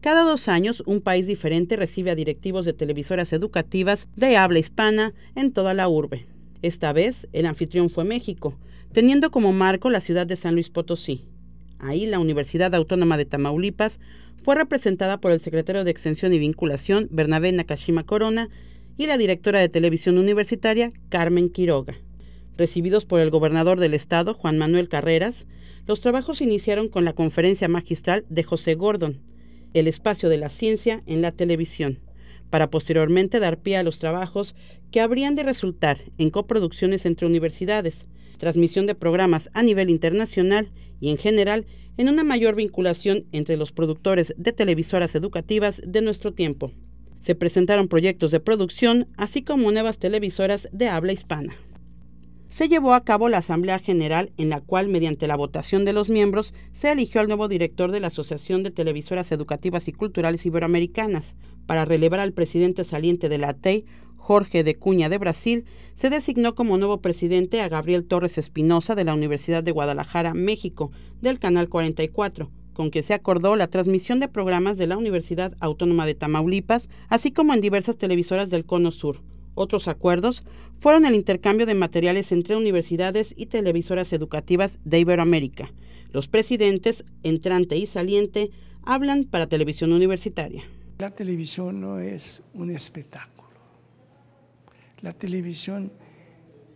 Cada dos años, un país diferente recibe a directivos de televisoras educativas de habla hispana en toda la urbe. Esta vez, el anfitrión fue México, teniendo como marco la ciudad de San Luis Potosí. Ahí, la Universidad Autónoma de Tamaulipas fue representada por el secretario de Extensión y Vinculación, Bernabé Nakashima Corona, y la directora de Televisión Universitaria, Carmen Quiroga. Recibidos por el gobernador del estado, Juan Manuel Carreras, los trabajos iniciaron con la conferencia magistral de José Gordon, el espacio de la ciencia en la televisión, para posteriormente dar pie a los trabajos que habrían de resultar en coproducciones entre universidades, transmisión de programas a nivel internacional y en general en una mayor vinculación entre los productores de televisoras educativas de nuestro tiempo. Se presentaron proyectos de producción, así como nuevas televisoras de habla hispana se llevó a cabo la Asamblea General en la cual, mediante la votación de los miembros, se eligió al nuevo director de la Asociación de Televisoras Educativas y Culturales Iberoamericanas. Para relevar al presidente saliente de la ATEI, Jorge de Cuña de Brasil, se designó como nuevo presidente a Gabriel Torres Espinosa de la Universidad de Guadalajara, México, del Canal 44 con que se acordó la transmisión de programas de la Universidad Autónoma de Tamaulipas, así como en diversas televisoras del Cono Sur. Otros acuerdos fueron el intercambio de materiales entre universidades y televisoras educativas de Iberoamérica. Los presidentes, entrante y saliente, hablan para televisión universitaria. La televisión no es un espectáculo. La televisión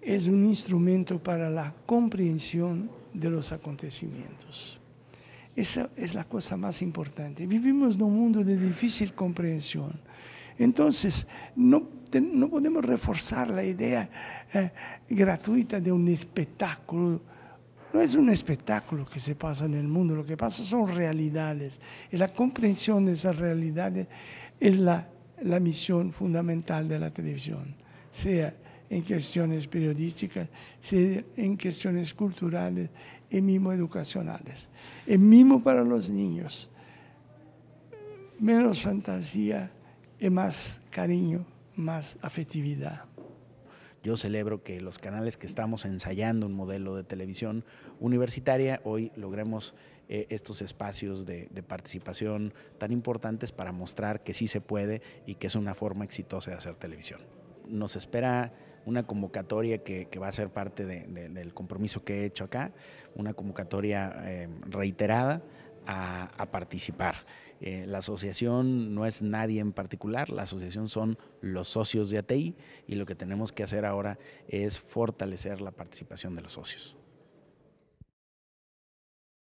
es un instrumento para la comprensión de los acontecimientos. Esa es la cosa más importante. Vivimos en un mundo de difícil comprensión entonces, no, podemos reforzar la idea eh, gratuita de un espectáculo. No es un espectáculo que se pasa en el mundo, lo que pasa son realidades. Y la comprensión de esas realidades es la, la misión fundamental de la televisión, sea en cuestiones periodísticas, sea en cuestiones culturales y mismo educacionales. Y mismo para los niños. Menos fantasía más cariño, más afectividad. Yo celebro que los canales que estamos ensayando un modelo de televisión universitaria, hoy logremos eh, estos espacios de, participación tan importantes para mostrar que sí se puede y que es una forma exitosa de hacer televisión. Nos espera una convocatoria que, va a ser parte del compromiso que he hecho acá, una convocatoria eh, reiterada a participar. Eh, la asociación no es nadie en particular, la asociación son los socios de ATI y lo que tenemos que hacer ahora es fortalecer la participación de los socios.